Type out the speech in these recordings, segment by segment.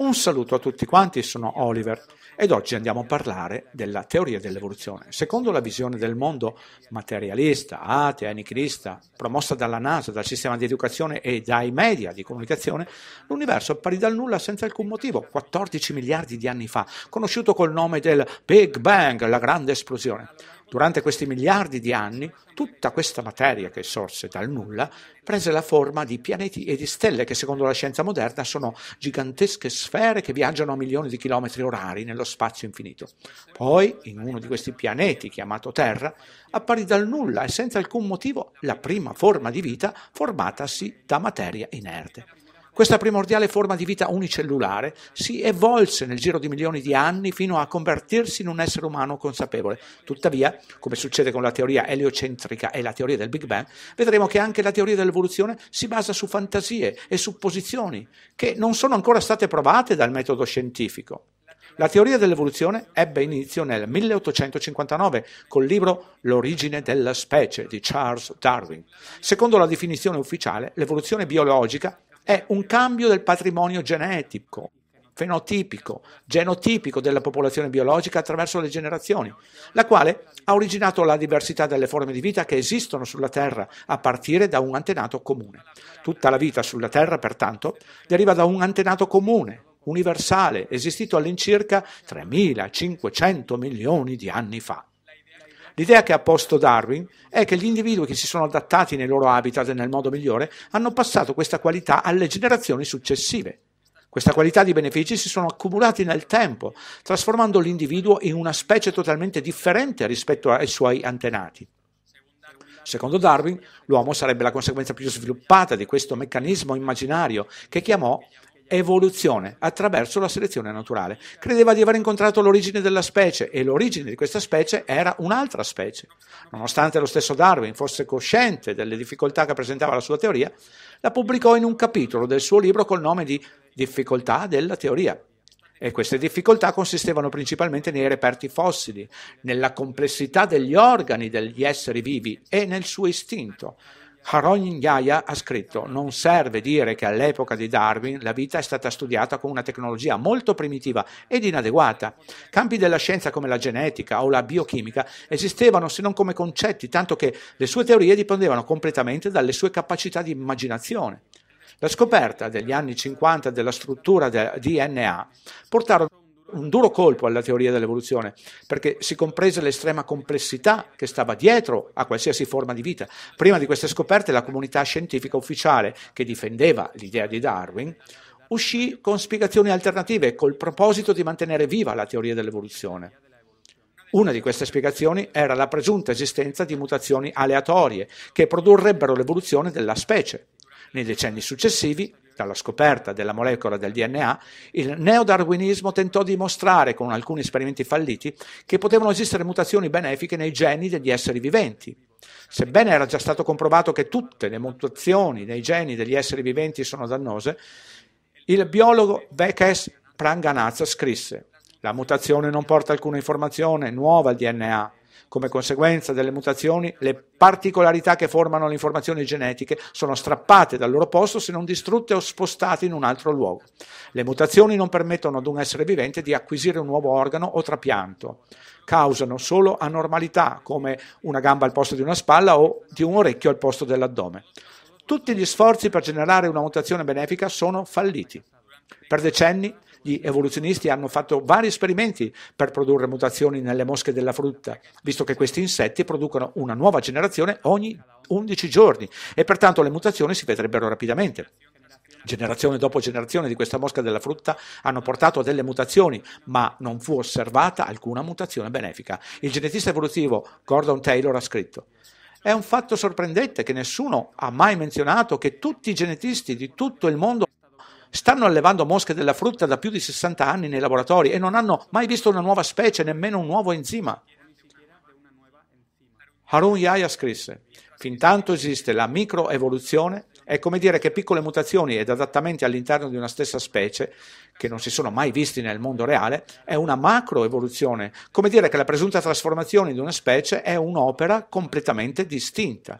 Un saluto a tutti quanti, sono Oliver ed oggi andiamo a parlare della teoria dell'evoluzione. Secondo la visione del mondo materialista, atea, nichilista, promossa dalla NASA, dal sistema di educazione e dai media di comunicazione, l'universo apparì dal nulla senza alcun motivo 14 miliardi di anni fa, conosciuto col nome del Big Bang, la grande esplosione. Durante questi miliardi di anni, tutta questa materia che sorse dal nulla prese la forma di pianeti e di stelle che, secondo la scienza moderna, sono gigantesche sfere che viaggiano a milioni di chilometri orari nello spazio infinito. Poi, in uno di questi pianeti, chiamato Terra, apparì dal nulla e senza alcun motivo la prima forma di vita formatasi da materia inerte. Questa primordiale forma di vita unicellulare si evolse nel giro di milioni di anni fino a convertirsi in un essere umano consapevole. Tuttavia, come succede con la teoria eliocentrica e la teoria del Big Bang, vedremo che anche la teoria dell'evoluzione si basa su fantasie e supposizioni che non sono ancora state provate dal metodo scientifico. La teoria dell'evoluzione ebbe inizio nel 1859 col libro L'origine della specie di Charles Darwin. Secondo la definizione ufficiale, l'evoluzione biologica è un cambio del patrimonio genetico, fenotipico, genotipico della popolazione biologica attraverso le generazioni, la quale ha originato la diversità delle forme di vita che esistono sulla Terra a partire da un antenato comune. Tutta la vita sulla Terra, pertanto, deriva da un antenato comune, universale, esistito all'incirca 3.500 milioni di anni fa. L'idea che ha posto Darwin è che gli individui che si sono adattati nei loro habitat nel modo migliore hanno passato questa qualità alle generazioni successive. Questa qualità di benefici si sono accumulati nel tempo, trasformando l'individuo in una specie totalmente differente rispetto ai suoi antenati. Secondo Darwin, l'uomo sarebbe la conseguenza più sviluppata di questo meccanismo immaginario che chiamò evoluzione attraverso la selezione naturale. Credeva di aver incontrato l'origine della specie e l'origine di questa specie era un'altra specie. Nonostante lo stesso Darwin fosse cosciente delle difficoltà che presentava la sua teoria, la pubblicò in un capitolo del suo libro col nome di Difficoltà della teoria. E queste difficoltà consistevano principalmente nei reperti fossili, nella complessità degli organi degli esseri vivi e nel suo istinto, Haron Yaya ha scritto non serve dire che all'epoca di Darwin la vita è stata studiata con una tecnologia molto primitiva ed inadeguata. Campi della scienza come la genetica o la biochimica esistevano se non come concetti, tanto che le sue teorie dipendevano completamente dalle sue capacità di immaginazione. La scoperta degli anni 50 della struttura del DNA portarono un duro colpo alla teoria dell'evoluzione, perché si comprese l'estrema complessità che stava dietro a qualsiasi forma di vita. Prima di queste scoperte la comunità scientifica ufficiale che difendeva l'idea di Darwin uscì con spiegazioni alternative col proposito di mantenere viva la teoria dell'evoluzione. Una di queste spiegazioni era la presunta esistenza di mutazioni aleatorie che produrrebbero l'evoluzione della specie. Nei decenni successivi dalla scoperta della molecola del DNA, il neodarwinismo tentò di mostrare con alcuni esperimenti falliti che potevano esistere mutazioni benefiche nei geni degli esseri viventi. Sebbene era già stato comprovato che tutte le mutazioni nei geni degli esseri viventi sono dannose, il biologo Vekesh Pranganath scrisse: La mutazione non porta alcuna informazione nuova al DNA, come conseguenza delle mutazioni, le particolarità che formano le informazioni genetiche sono strappate dal loro posto se non distrutte o spostate in un altro luogo. Le mutazioni non permettono ad un essere vivente di acquisire un nuovo organo o trapianto, causano solo anormalità come una gamba al posto di una spalla o di un orecchio al posto dell'addome. Tutti gli sforzi per generare una mutazione benefica sono falliti. Per decenni gli evoluzionisti hanno fatto vari esperimenti per produrre mutazioni nelle mosche della frutta, visto che questi insetti producono una nuova generazione ogni 11 giorni e pertanto le mutazioni si vedrebbero rapidamente. Generazione dopo generazione di questa mosca della frutta hanno portato a delle mutazioni, ma non fu osservata alcuna mutazione benefica. Il genetista evolutivo Gordon Taylor ha scritto. È un fatto sorprendente che nessuno ha mai menzionato che tutti i genetisti di tutto il mondo stanno allevando mosche della frutta da più di 60 anni nei laboratori e non hanno mai visto una nuova specie, nemmeno un nuovo enzima. Harun Yahya scrisse, fintanto esiste la microevoluzione, è come dire che piccole mutazioni ed adattamenti all'interno di una stessa specie, che non si sono mai visti nel mondo reale, è una macroevoluzione, come dire che la presunta trasformazione di una specie è un'opera completamente distinta.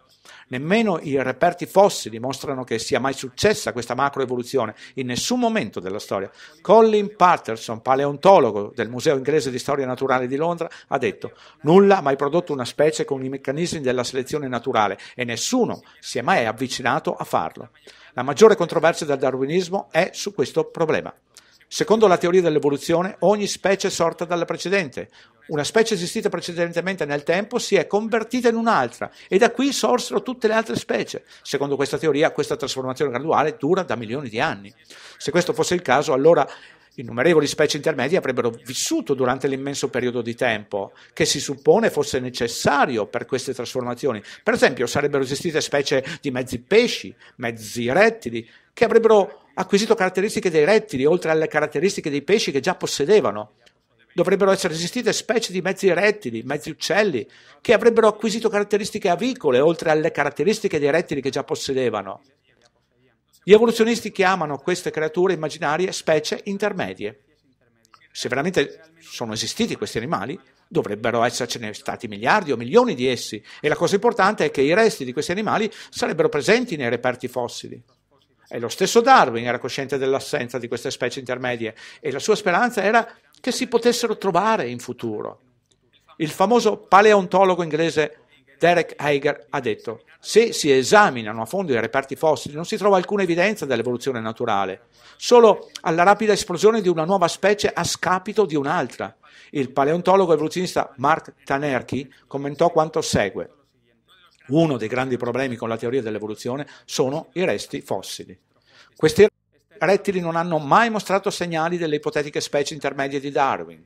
Nemmeno i reperti fossili mostrano che sia mai successa questa macroevoluzione in nessun momento della storia. Colin Patterson, paleontologo del Museo inglese di storia naturale di Londra, ha detto: Nulla ha mai prodotto una specie con i meccanismi della selezione naturale e nessuno si è mai avvicinato a farlo. La maggiore controversia del darwinismo è su questo problema. Secondo la teoria dell'evoluzione, ogni specie è sorta dalla precedente. Una specie esistita precedentemente nel tempo si è convertita in un'altra e da qui sorsero tutte le altre specie. Secondo questa teoria, questa trasformazione graduale dura da milioni di anni. Se questo fosse il caso, allora Innumerevoli specie intermedie avrebbero vissuto durante l'immenso periodo di tempo che si suppone fosse necessario per queste trasformazioni. Per esempio, sarebbero esistite specie di mezzi pesci, mezzi rettili, che avrebbero acquisito caratteristiche dei rettili, oltre alle caratteristiche dei pesci che già possedevano. Dovrebbero essere esistite specie di mezzi rettili, mezzi uccelli, che avrebbero acquisito caratteristiche avicole, oltre alle caratteristiche dei rettili che già possedevano. Gli evoluzionisti chiamano queste creature immaginarie specie intermedie. Se veramente sono esistiti questi animali, dovrebbero essercene stati miliardi o milioni di essi, e la cosa importante è che i resti di questi animali sarebbero presenti nei reperti fossili. E lo stesso Darwin era cosciente dell'assenza di queste specie intermedie e la sua speranza era che si potessero trovare in futuro. Il famoso paleontologo inglese Derek Heiger ha detto se si esaminano a fondo i reperti fossili non si trova alcuna evidenza dell'evoluzione naturale, solo alla rapida esplosione di una nuova specie a scapito di un'altra. Il paleontologo evoluzionista Mark Tanerchi commentò quanto segue. Uno dei grandi problemi con la teoria dell'evoluzione sono i resti fossili. Questi rettili non hanno mai mostrato segnali delle ipotetiche specie intermedie di Darwin.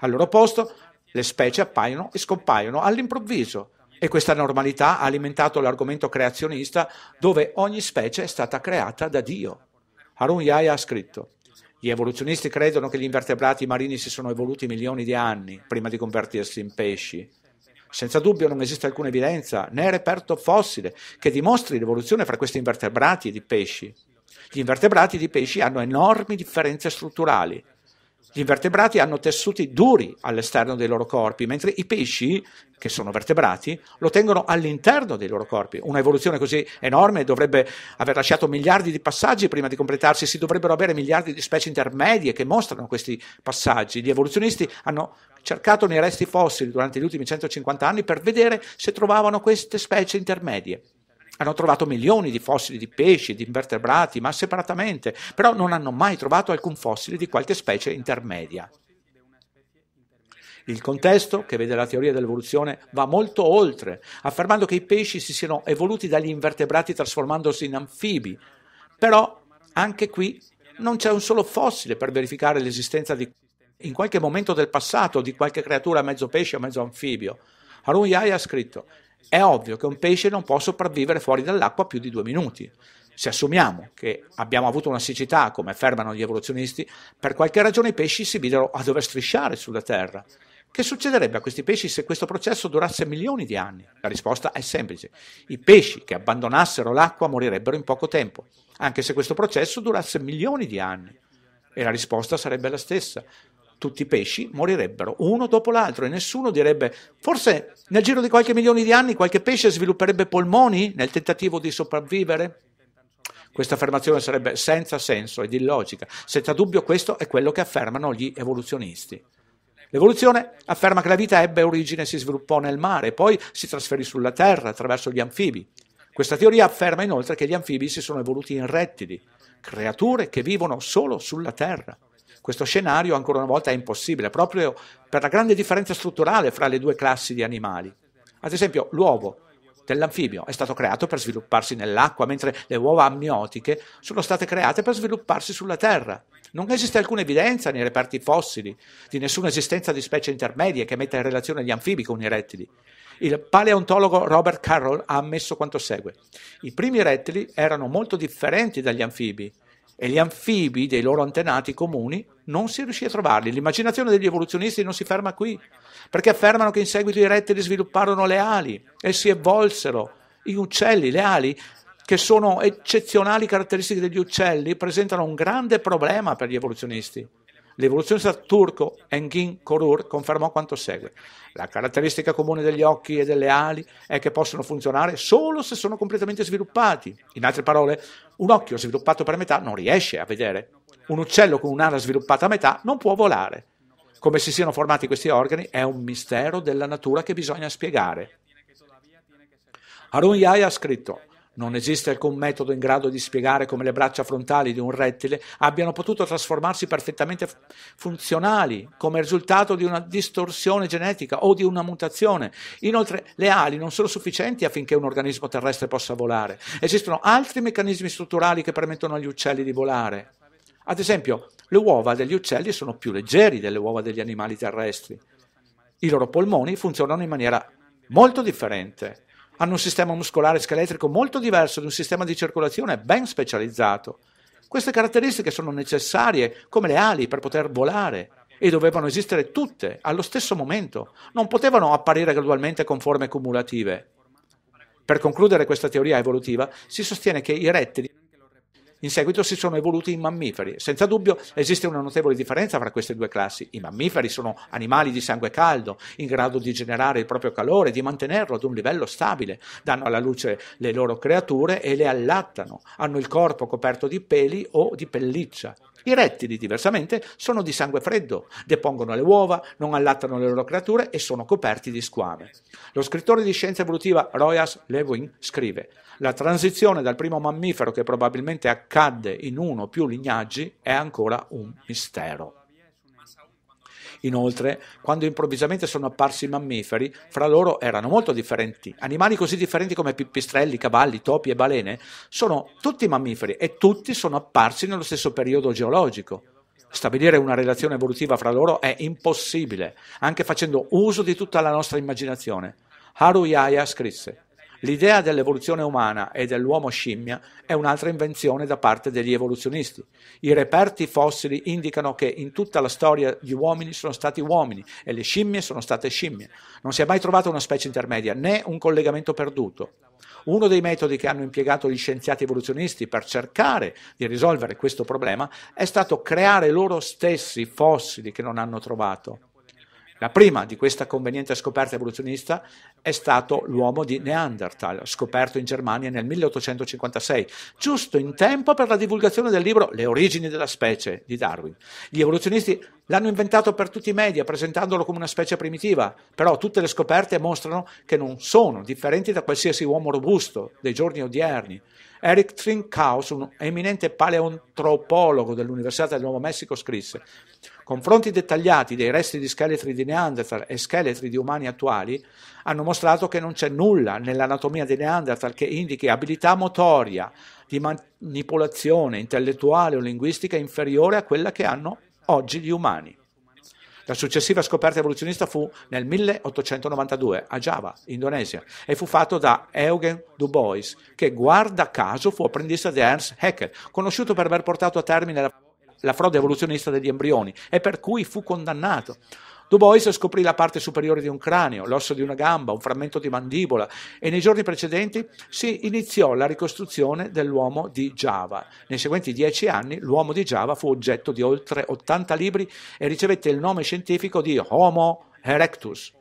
Al loro posto le specie appaiono e scompaiono all'improvviso, e questa normalità ha alimentato l'argomento creazionista dove ogni specie è stata creata da Dio. Harun Yahya ha scritto, gli evoluzionisti credono che gli invertebrati marini si sono evoluti milioni di anni prima di convertirsi in pesci. Senza dubbio non esiste alcuna evidenza, né reperto fossile, che dimostri l'evoluzione fra questi invertebrati e di pesci. Gli invertebrati di pesci hanno enormi differenze strutturali. Gli invertebrati hanno tessuti duri all'esterno dei loro corpi, mentre i pesci, che sono vertebrati, lo tengono all'interno dei loro corpi. Una evoluzione così enorme dovrebbe aver lasciato miliardi di passaggi prima di completarsi, si dovrebbero avere miliardi di specie intermedie che mostrano questi passaggi. Gli evoluzionisti hanno cercato nei resti fossili durante gli ultimi 150 anni per vedere se trovavano queste specie intermedie. Hanno trovato milioni di fossili di pesci, di invertebrati, ma separatamente, però non hanno mai trovato alcun fossile di qualche specie intermedia. Il contesto che vede la teoria dell'evoluzione va molto oltre, affermando che i pesci si siano evoluti dagli invertebrati trasformandosi in anfibi. Però anche qui non c'è un solo fossile per verificare l'esistenza di, in qualche momento del passato di qualche creatura mezzo pesce o mezzo anfibio. Harun Yahya ha scritto è ovvio che un pesce non può sopravvivere fuori dall'acqua più di due minuti. Se assumiamo che abbiamo avuto una siccità, come affermano gli evoluzionisti, per qualche ragione i pesci si videro a dover strisciare sulla Terra. Che succederebbe a questi pesci se questo processo durasse milioni di anni? La risposta è semplice. I pesci che abbandonassero l'acqua morirebbero in poco tempo, anche se questo processo durasse milioni di anni. E la risposta sarebbe la stessa tutti i pesci morirebbero uno dopo l'altro e nessuno direbbe forse nel giro di qualche milione di anni qualche pesce svilupperebbe polmoni nel tentativo di sopravvivere? Questa affermazione sarebbe senza senso ed illogica. Senza dubbio questo è quello che affermano gli evoluzionisti. L'evoluzione afferma che la vita ebbe origine e si sviluppò nel mare, poi si trasferì sulla terra attraverso gli anfibi. Questa teoria afferma inoltre che gli anfibi si sono evoluti in rettili, creature che vivono solo sulla terra. Questo scenario ancora una volta è impossibile, proprio per la grande differenza strutturale fra le due classi di animali. Ad esempio, l'uovo dell'anfibio è stato creato per svilupparsi nell'acqua, mentre le uova amniotiche sono state create per svilupparsi sulla terra. Non esiste alcuna evidenza nei reperti fossili di nessuna esistenza di specie intermedie che metta in relazione gli anfibi con i rettili. Il paleontologo Robert Carroll ha ammesso quanto segue. I primi rettili erano molto differenti dagli anfibi e gli anfibi dei loro antenati comuni non si riuscì a trovarli. L'immaginazione degli evoluzionisti non si ferma qui, perché affermano che in seguito i rettili svilupparono le ali e si evolsero. Gli uccelli, le ali, che sono eccezionali caratteristiche degli uccelli, presentano un grande problema per gli evoluzionisti. L'evoluzionista turco Engin Korur confermò quanto segue. La caratteristica comune degli occhi e delle ali è che possono funzionare solo se sono completamente sviluppati. In altre parole, un occhio sviluppato per metà non riesce a vedere. Un uccello con un'ala sviluppata a metà non può volare. Come si siano formati questi organi è un mistero della natura che bisogna spiegare. Harun Yahya ha scritto: non esiste alcun metodo in grado di spiegare come le braccia frontali di un rettile abbiano potuto trasformarsi perfettamente funzionali come risultato di una distorsione genetica o di una mutazione. Inoltre le ali non sono sufficienti affinché un organismo terrestre possa volare. Esistono altri meccanismi strutturali che permettono agli uccelli di volare. Ad esempio, le uova degli uccelli sono più leggeri delle uova degli animali terrestri. I loro polmoni funzionano in maniera molto differente hanno un sistema muscolare scheletrico molto diverso di un sistema di circolazione ben specializzato. Queste caratteristiche sono necessarie come le ali per poter volare e dovevano esistere tutte allo stesso momento, non potevano apparire gradualmente con forme cumulative. Per concludere questa teoria evolutiva, si sostiene che i rettili in seguito si sono evoluti in mammiferi. Senza dubbio esiste una notevole differenza fra queste due classi. I mammiferi sono animali di sangue caldo, in grado di generare il proprio calore, di mantenerlo ad un livello stabile, danno alla luce le loro creature e le allattano, hanno il corpo coperto di peli o di pelliccia. I rettili, diversamente, sono di sangue freddo, depongono le uova, non allattano le loro creature e sono coperti di squame. Lo scrittore di scienza evolutiva Royas Lewin scrive: La transizione dal primo mammifero, che probabilmente ha accadde in uno o più lignaggi è ancora un mistero. Inoltre, quando improvvisamente sono apparsi i mammiferi, fra loro erano molto differenti. Animali così differenti come pipistrelli, cavalli, topi e balene sono tutti mammiferi e tutti sono apparsi nello stesso periodo geologico. Stabilire una relazione evolutiva fra loro è impossibile, anche facendo uso di tutta la nostra immaginazione. Haru Yaya scrisse L'idea dell'evoluzione umana e dell'uomo scimmia è un'altra invenzione da parte degli evoluzionisti. I reperti fossili indicano che in tutta la storia gli uomini sono stati uomini e le scimmie sono state scimmie. Non si è mai trovata una specie intermedia né un collegamento perduto. Uno dei metodi che hanno impiegato gli scienziati evoluzionisti per cercare di risolvere questo problema è stato creare loro stessi fossili che non hanno trovato. La prima di questa conveniente scoperta evoluzionista è stato l'uomo di Neanderthal, scoperto in Germania nel 1856, giusto in tempo per la divulgazione del libro Le origini della specie di Darwin. Gli evoluzionisti l'hanno inventato per tutti i media, presentandolo come una specie primitiva, però tutte le scoperte mostrano che non sono differenti da qualsiasi uomo robusto dei giorni odierni. Eric Trinkhaus, un eminente paleontropologo dell'Università del Nuovo Messico, scrisse Confronti dettagliati dei resti di scheletri di Neanderthal e scheletri di umani attuali hanno mostrato che non c'è nulla nell'anatomia di Neanderthal che indichi abilità motoria, di manipolazione intellettuale o linguistica inferiore a quella che hanno oggi gli umani. La successiva scoperta evoluzionista fu nel 1892 a Java, Indonesia, e fu fatto da Eugen Du Bois, che guarda caso fu apprendista di Ernst Haeckel, conosciuto per aver portato a termine la la frode evoluzionista degli embrioni e per cui fu condannato. Du Bois scoprì la parte superiore di un cranio, l'osso di una gamba, un frammento di mandibola e nei giorni precedenti si iniziò la ricostruzione dell'uomo di Java. Nei seguenti dieci anni l'uomo di Java fu oggetto di oltre 80 libri e ricevette il nome scientifico di Homo erectus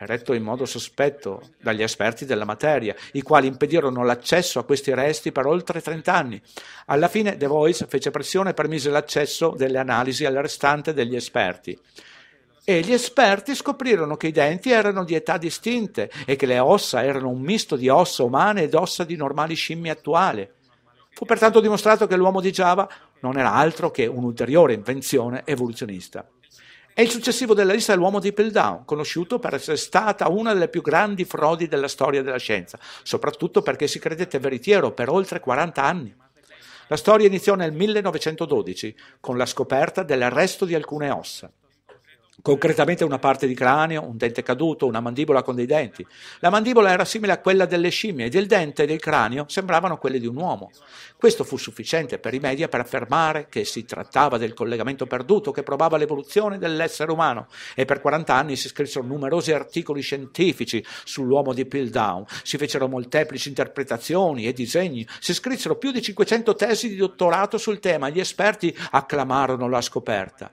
retto in modo sospetto dagli esperti della materia, i quali impedirono l'accesso a questi resti per oltre 30 anni. Alla fine De Voice fece pressione e permise l'accesso delle analisi al restante degli esperti. E gli esperti scoprirono che i denti erano di età distinte e che le ossa erano un misto di ossa umane ed ossa di normali scimmie attuali. Fu pertanto dimostrato che l'uomo di Giava non era altro che un'ulteriore invenzione evoluzionista. È il successivo della lista dell'uomo di Pildown, conosciuto per essere stata una delle più grandi frodi della storia della scienza, soprattutto perché si credette veritiero per oltre 40 anni. La storia iniziò nel 1912 con la scoperta dell'arresto di alcune ossa concretamente una parte di cranio, un dente caduto, una mandibola con dei denti. La mandibola era simile a quella delle scimmie e il dente e del cranio sembravano quelle di un uomo. Questo fu sufficiente per i media per affermare che si trattava del collegamento perduto che provava l'evoluzione dell'essere umano e per 40 anni si scrissero numerosi articoli scientifici sull'uomo di Piltdown, si fecero molteplici interpretazioni e disegni, si scrissero più di 500 tesi di dottorato sul tema, e gli esperti acclamarono la scoperta.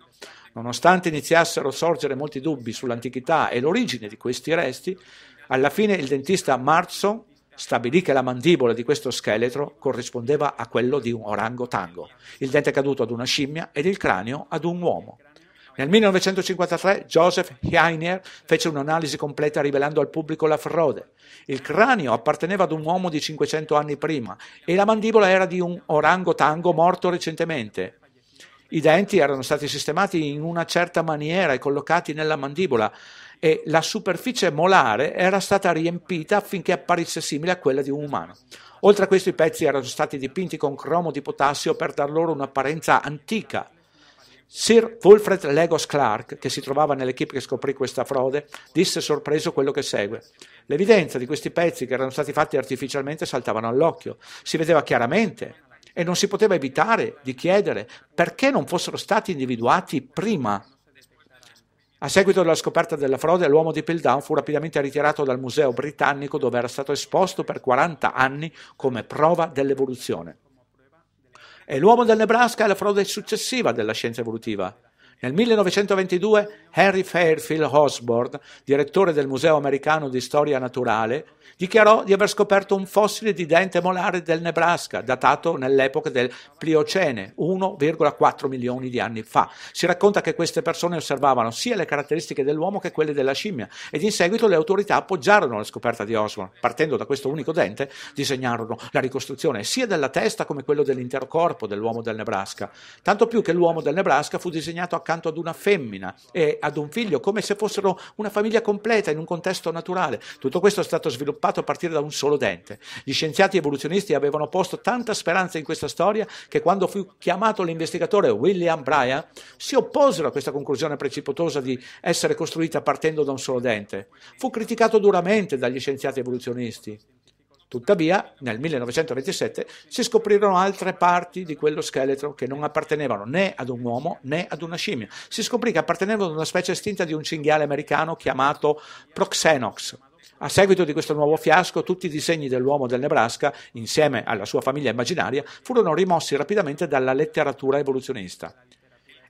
Nonostante iniziassero a sorgere molti dubbi sull'antichità e l'origine di questi resti, alla fine il dentista Marzo stabilì che la mandibola di questo scheletro corrispondeva a quello di un orangotango, il dente caduto ad una scimmia ed il cranio ad un uomo. Nel 1953 Joseph Heiner fece un'analisi completa rivelando al pubblico la frode. Il cranio apparteneva ad un uomo di 500 anni prima e la mandibola era di un orangotango morto recentemente. I denti erano stati sistemati in una certa maniera e collocati nella mandibola e la superficie molare era stata riempita affinché apparisse simile a quella di un umano. Oltre a questo i pezzi erano stati dipinti con cromo di potassio per dar loro un'apparenza antica. Sir Wilfred Legos Clark, che si trovava nell'equipe che scoprì questa frode, disse sorpreso quello che segue. L'evidenza di questi pezzi che erano stati fatti artificialmente saltavano all'occhio. Si vedeva chiaramente e non si poteva evitare di chiedere perché non fossero stati individuati prima. A seguito della scoperta della frode, l'uomo di Piltdown fu rapidamente ritirato dal museo britannico dove era stato esposto per 40 anni come prova dell'evoluzione. E l'uomo del Nebraska è la frode successiva della scienza evolutiva. Nel 1922 Henry Fairfield Osborne, direttore del Museo americano di storia naturale, dichiarò di aver scoperto un fossile di dente molare del Nebraska, datato nell'epoca del Pliocene, 1,4 milioni di anni fa. Si racconta che queste persone osservavano sia le caratteristiche dell'uomo che quelle della scimmia ed in seguito le autorità appoggiarono la scoperta di Osborne. Partendo da questo unico dente, disegnarono la ricostruzione sia della testa come quello dell'intero corpo dell'uomo del Nebraska, tanto più che l'uomo del Nebraska fu disegnato a casa accanto ad una femmina e ad un figlio, come se fossero una famiglia completa in un contesto naturale. Tutto questo è stato sviluppato a partire da un solo dente. Gli scienziati evoluzionisti avevano posto tanta speranza in questa storia che quando fu chiamato l'investigatore William Bryan si opposero a questa conclusione precipitosa di essere costruita partendo da un solo dente. Fu criticato duramente dagli scienziati evoluzionisti. Tuttavia, nel 1927 si scoprirono altre parti di quello scheletro che non appartenevano né ad un uomo né ad una scimmia. Si scoprì che appartenevano ad una specie estinta di un cinghiale americano chiamato Proxenox. A seguito di questo nuovo fiasco, tutti i disegni dell'uomo del Nebraska, insieme alla sua famiglia immaginaria, furono rimossi rapidamente dalla letteratura evoluzionista.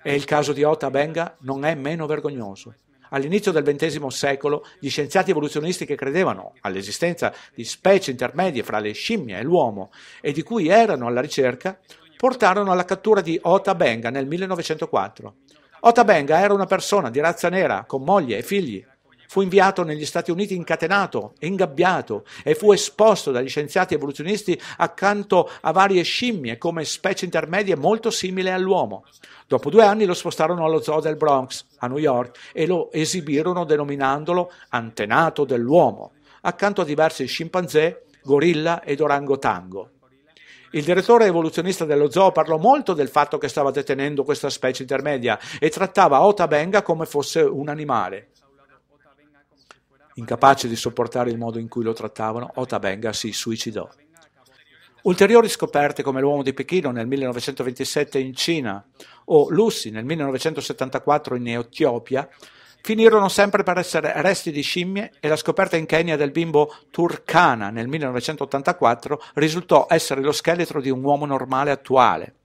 E il caso di Ota Benga non è meno vergognoso. All'inizio del XX secolo gli scienziati evoluzionisti che credevano all'esistenza di specie intermedie fra le scimmie e l'uomo e di cui erano alla ricerca, portarono alla cattura di Ota Benga nel 1904. Ota Benga era una persona di razza nera, con moglie e figli, Fu inviato negli Stati Uniti incatenato e ingabbiato e fu esposto dagli scienziati evoluzionisti accanto a varie scimmie come specie intermedie molto simili all'uomo. Dopo due anni lo spostarono allo zoo del Bronx, a New York, e lo esibirono denominandolo antenato dell'uomo, accanto a diversi scimpanzé, gorilla ed orangotango. Il direttore evoluzionista dello zoo parlò molto del fatto che stava detenendo questa specie intermedia e trattava Ota Benga come fosse un animale. Incapace di sopportare il modo in cui lo trattavano, Otabenga si suicidò. Ulteriori scoperte come l'uomo di Pechino nel 1927 in Cina o Lucy nel 1974 in Etiopia finirono sempre per essere resti di scimmie e la scoperta in Kenya del bimbo Turkana nel 1984 risultò essere lo scheletro di un uomo normale attuale.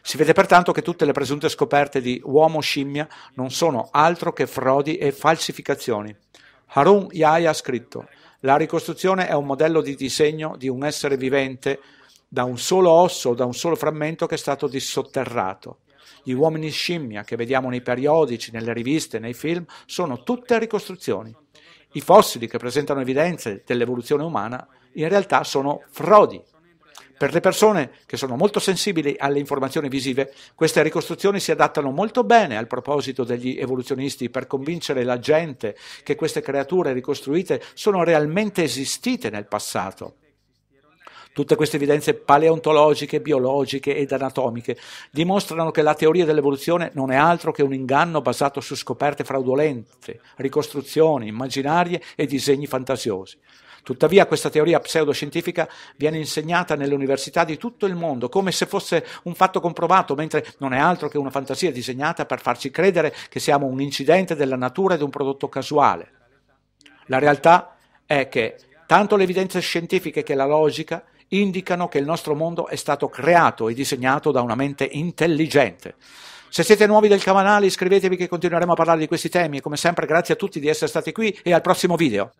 Si vede pertanto che tutte le presunte scoperte di uomo-scimmia non sono altro che frodi e falsificazioni. Harun Yahya ha scritto la ricostruzione è un modello di disegno di un essere vivente da un solo osso o da un solo frammento che è stato dissotterrato. Gli uomini scimmia che vediamo nei periodici, nelle riviste, nei film, sono tutte ricostruzioni. I fossili che presentano evidenze dell'evoluzione umana in realtà sono frodi. Per le persone che sono molto sensibili alle informazioni visive, queste ricostruzioni si adattano molto bene al proposito degli evoluzionisti per convincere la gente che queste creature ricostruite sono realmente esistite nel passato. Tutte queste evidenze paleontologiche, biologiche ed anatomiche dimostrano che la teoria dell'evoluzione non è altro che un inganno basato su scoperte fraudolente, ricostruzioni immaginarie e disegni fantasiosi. Tuttavia questa teoria pseudoscientifica viene insegnata nelle università di tutto il mondo come se fosse un fatto comprovato, mentre non è altro che una fantasia disegnata per farci credere che siamo un incidente della natura ed un prodotto casuale. La realtà è che tanto le evidenze scientifiche che la logica indicano che il nostro mondo è stato creato e disegnato da una mente intelligente. Se siete nuovi del canale iscrivetevi che continueremo a parlare di questi temi e come sempre grazie a tutti di essere stati qui e al prossimo video.